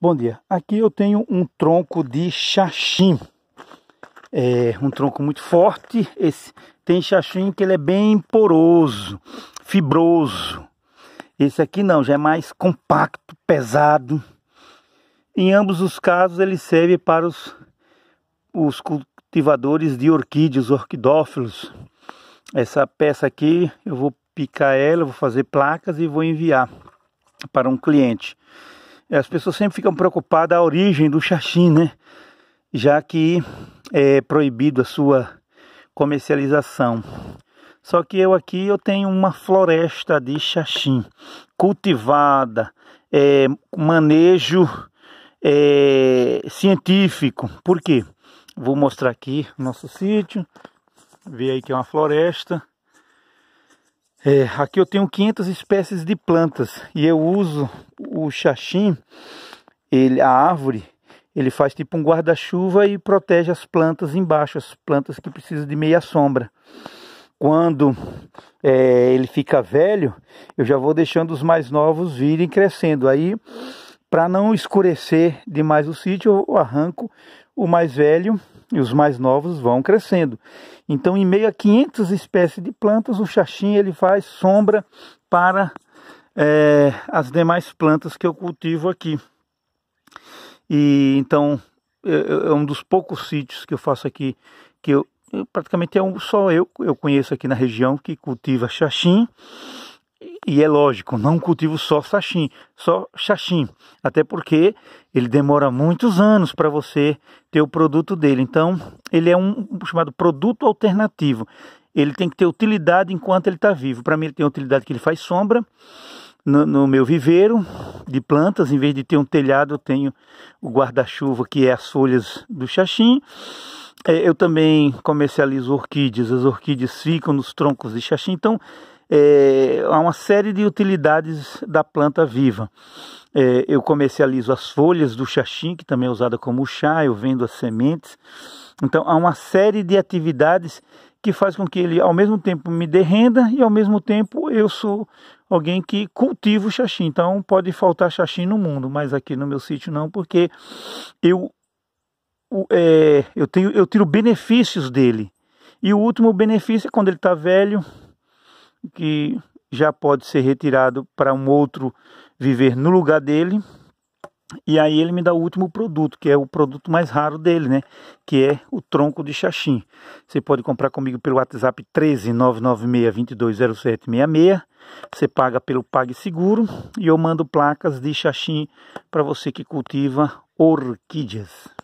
Bom dia. Aqui eu tenho um tronco de chaxim, É um tronco muito forte. Esse tem chaxim que ele é bem poroso, fibroso. Esse aqui não, já é mais compacto, pesado. Em ambos os casos ele serve para os, os cultivadores de orquídeas, orquidófilos. Essa peça aqui eu vou picar ela, vou fazer placas e vou enviar para um cliente. É, as pessoas sempre ficam preocupadas a origem do xaxim, né? Já que é proibido a sua comercialização. Só que eu aqui eu tenho uma floresta de xaxim cultivada, é, manejo é, científico. Por quê? Vou mostrar aqui nosso sítio. Vê aí que é uma floresta. É, aqui eu tenho 500 espécies de plantas e eu uso o xaxim, ele, a árvore, ele faz tipo um guarda-chuva e protege as plantas embaixo, as plantas que precisam de meia sombra. Quando é, ele fica velho, eu já vou deixando os mais novos virem crescendo. Aí, para não escurecer demais o sítio, eu arranco o mais velho e os mais novos vão crescendo. Então, em meio a 500 espécies de plantas, o xaxim ele faz sombra para é, as demais plantas que eu cultivo aqui. E então é, é, é um dos poucos sítios que eu faço aqui que eu, praticamente é um só eu eu conheço aqui na região que cultiva xaxim e é lógico, não cultivo só sachim, só xaxim, até porque ele demora muitos anos para você ter o produto dele. Então, ele é um chamado produto alternativo. Ele tem que ter utilidade enquanto ele está vivo. Para mim, ele tem a utilidade que ele faz sombra no, no, meu viveiro de plantas. Em vez de ter um telhado, eu tenho o guarda-chuva, que é as folhas do xaxim. É, eu também comercializo orquídeas. As orquídeas ficam nos troncos de xaxim. Então, é, há uma série de utilidades da planta viva. É, eu comercializo as folhas do xaxim, que também é usada como chá, eu vendo as sementes. Então, há uma série de atividades que faz com que ele, ao mesmo tempo, me dê renda e, ao mesmo tempo, eu sou alguém que cultiva o xaxim. Então, pode faltar xaxim no mundo, mas aqui no meu sítio não, porque eu, é, eu, tenho, eu tiro benefícios dele. E o último benefício é quando ele está velho, que já pode ser retirado para um outro viver no lugar dele. E aí ele me dá o último produto, que é o produto mais raro dele, né? Que é o tronco de xaxim. Você pode comprar comigo pelo WhatsApp 13 996 Você paga pelo PagSeguro e eu mando placas de xaxim para você que cultiva orquídeas.